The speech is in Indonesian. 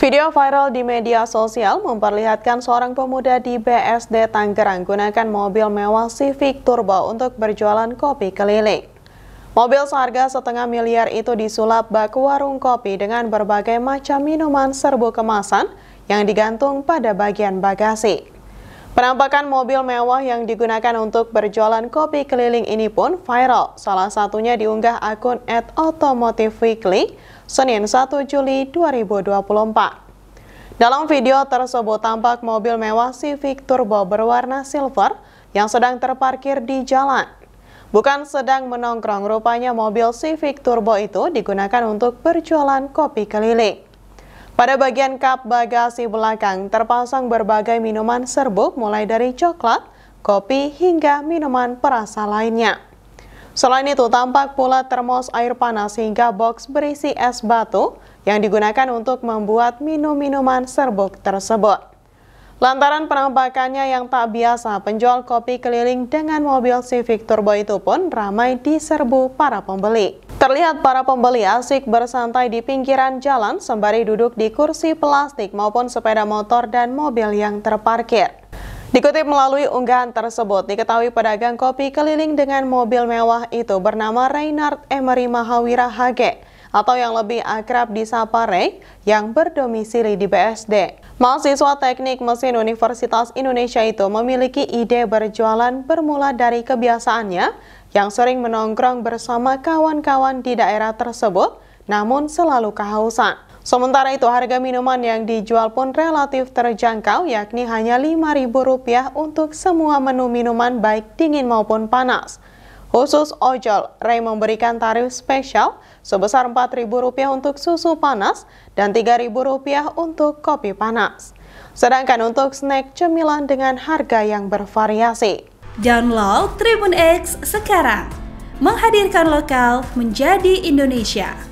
Video viral di media sosial memperlihatkan seorang pemuda di BSD Tangerang gunakan mobil mewah Civic Turbo untuk berjualan kopi keliling. Mobil seharga setengah miliar itu disulap bak warung kopi dengan berbagai macam minuman serbu kemasan yang digantung pada bagian bagasi. Penampakan mobil mewah yang digunakan untuk berjualan kopi keliling ini pun viral. Salah satunya diunggah akun at Automotive Weekly, Senin 1 Juli 2024. Dalam video tersebut tampak mobil mewah Civic Turbo berwarna silver yang sedang terparkir di jalan. Bukan sedang menongkrong, rupanya mobil Civic Turbo itu digunakan untuk berjualan kopi keliling. Pada bagian kap bagasi belakang terpasang berbagai minuman serbuk mulai dari coklat, kopi hingga minuman perasa lainnya. Selain itu tampak pula termos air panas hingga box berisi es batu yang digunakan untuk membuat minum-minuman serbuk tersebut. Lantaran penampakannya yang tak biasa, penjual kopi keliling dengan mobil Civic Turbo itu pun ramai diserbu para pembeli. Terlihat para pembeli asik bersantai di pinggiran jalan sembari duduk di kursi plastik maupun sepeda motor dan mobil yang terparkir. Dikutip melalui unggahan tersebut, diketahui pedagang kopi keliling dengan mobil mewah itu bernama Reinhard Emery Mahawira Hage atau yang lebih akrab disapa Rey yang berdomisili di BSD. Mahasiswa Teknik Mesin Universitas Indonesia itu memiliki ide berjualan bermula dari kebiasaannya yang sering menongkrong bersama kawan-kawan di daerah tersebut namun selalu kehausan. Sementara itu harga minuman yang dijual pun relatif terjangkau yakni hanya Rp5.000 untuk semua menu minuman baik dingin maupun panas. Khusus ojol, Ray memberikan tarif spesial sebesar Rp4.000 untuk susu panas dan Rp3.000 untuk kopi panas. Sedangkan untuk snack cemilan dengan harga yang bervariasi. Download Tribun X sekarang. Menghadirkan lokal menjadi Indonesia.